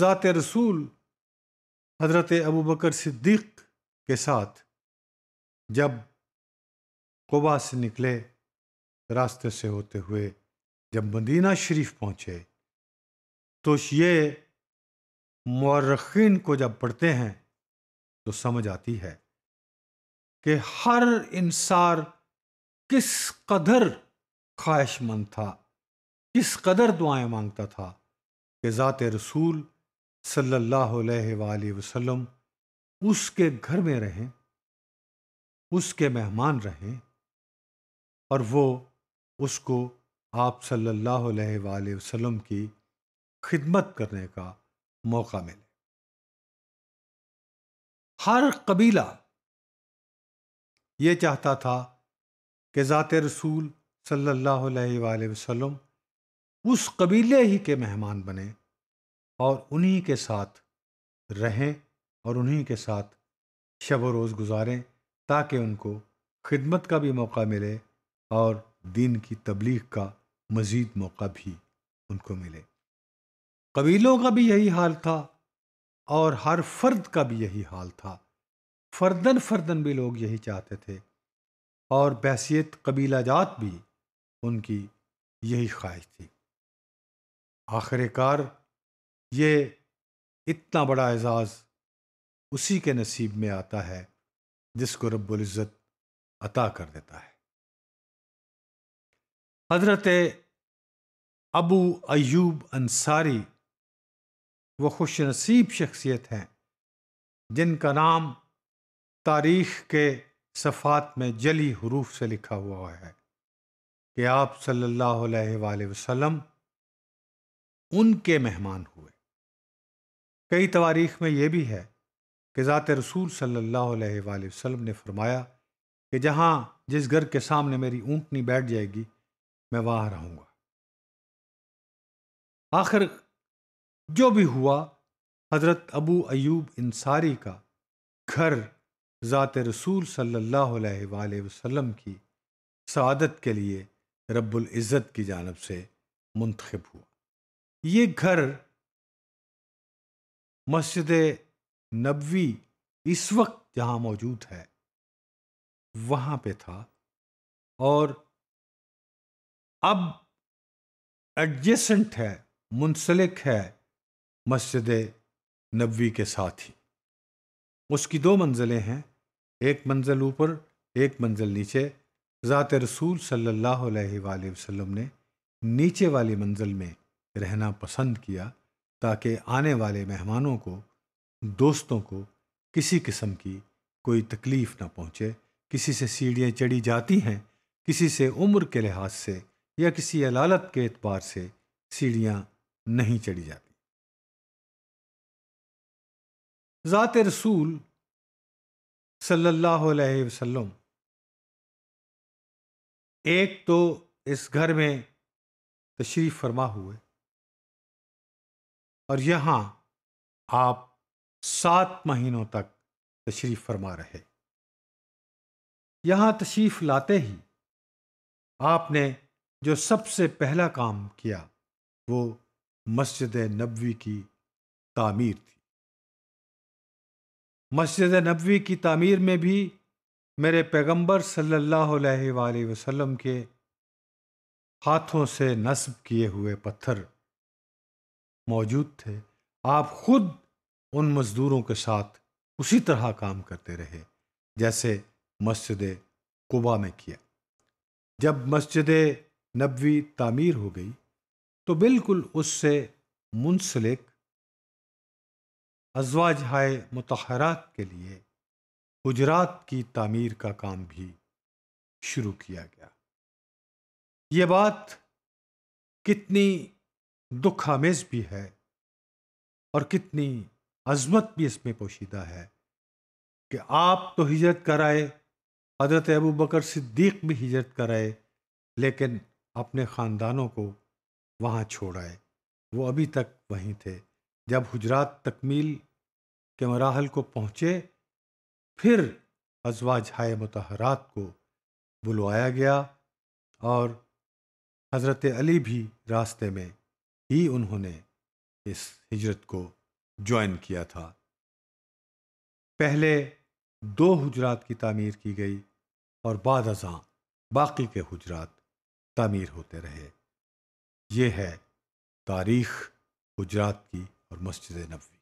ज़ात रसूल हज़रत अबू बकर सिद्दीक़ के साथ जब कोबा से निकले रास्ते से होते हुए जब मदीना शरीफ पहुँचे तो ये मौरखीन को जब पढ़ते हैं तो समझ आती है कि हर इंसार किस कदर ख्वाहिशमंद था किस कदर दुआएं मांगता था कि ज़ात रसूल सल्लल्लाहु अलैहि वसल्लम उसके घर में रहें उसके मेहमान रहें और वो उसको आप सल्लल्लाहु अलैहि वसल्लम की खिदमत करने का मौका मिले हर कबीला ये चाहता था कि ज़ात रसूल सल्लल्लाहु अलैहि वसल्लम उस कबीले ही के मेहमान बने और उन्हीं के साथ रहें और उन्हीं के साथ शब रोज़ गुजारें ताकि उनको खिदमत का भी मौका मिले और दीन की तबलीग का मज़ीद मौका भी उनको मिले कबीलों का भी यही हाल था और हर फर्द का भी यही हाल था फर्दन फर्दन भी लोग यही चाहते थे और बहसीत कबीला जात भी उनकी यही ख्वाहिश थी आखिरकार ये इतना बड़ा एज़ाज़ उसी के नसीब में आता है जिसको रब्ज़त अता कर देता है हजरत अबू अयूब अंसारी वो खुश नसीब शख्सियत हैं जिनका नाम तारीख़ के सफ़ात में जली हरूफ से लिखा हुआ है कि आप सल्लल्लाहु अलैहि वसल्लम उनके मेहमान हुए कई तवारीख में यह भी है कि ज़ात रसूल सल्लल्लाहु अलैहि वसल्लम ने फरमाया कि जहाँ जिस घर के सामने मेरी ऊँटनी बैठ जाएगी मैं वहाँ रहूँगा आखिर जो भी हुआ हज़रत अबू अयूब इंसारी का घर ज़ात रसूल सल्लल्लाहु अलैहि वसल्लम की सआदत के लिए रब्बुल इज़्ज़त की जानब से मुंतखब हुआ ये घर मस्जिद नबवी इस वक्त जहाँ मौजूद है वहाँ पे था और अब एडजेसेंट है मुंसलिक है मस्जिद नबवी के साथ ही उसकी दो मंजिलें हैं एक मंजिल ऊपर एक मंजिल नीचे ज़ात रसूल सल्लल्लाहु अलैहि वसल्लम ने नीचे वाली मंजिल में रहना पसंद किया ताकि आने वाले मेहमानों को दोस्तों को किसी किस्म की कोई तकलीफ़ ना पहुँचे किसी से सीढ़ियाँ चढ़ी जाती हैं किसी से उम्र के लिहाज से या किसी अलालत के अतबार से सीढ़ियाँ नहीं चढ़ी जाती ज़ात रसूल सल्लल्लाहु अलैहि वसल्लम एक तो इस घर में तशरीफ़ फरमा हुए और यहाँ आप सात महीनों तक तशरीफ़ फरमा रहे यहाँ तशरीफ़ लाते ही आपने जो सबसे पहला काम किया वो मस्जिद नबवी की तामीर थी मस्जिद नबवी की तामीर में भी मेरे पैगंबर सल्लल्लाहु अलैहि वसल्लम के हाथों से नस्ब किए हुए पत्थर मौजूद थे आप खुद उन मज़दूरों के साथ उसी तरह काम करते रहे जैसे मस्जिद कुबा में किया जब मस्जिद नबवी तामीर हो गई तो बिल्कुल उससे मुंसलिक अजवाज हाय मतहरात के लिए गुजरात की तामीर का काम भी शुरू किया गया ये बात कितनी दुख भी है और कितनी अजमत भी इसमें पोशीदा है कि आप तो हिजरत कराए हजरत अबू बकर सिद्दीक भी हिजरत कराए लेकिन अपने ख़ानदानों को वहाँ छोड़ाए वो अभी तक वहीं थे जब हजरात तकमील के मराहल को पहुँचे फिर अजवा झाए मतहरात को बुलवाया गया और हज़रत अली भी रास्ते में ही उन्होंने इस हिजरत को ज्वाइन किया था पहले दो हजरात की तमीर की गई और बाद अजा बाकी के हजरात तामीर होते रहे ये है तारीख गुजरात की और मस्जिद नबी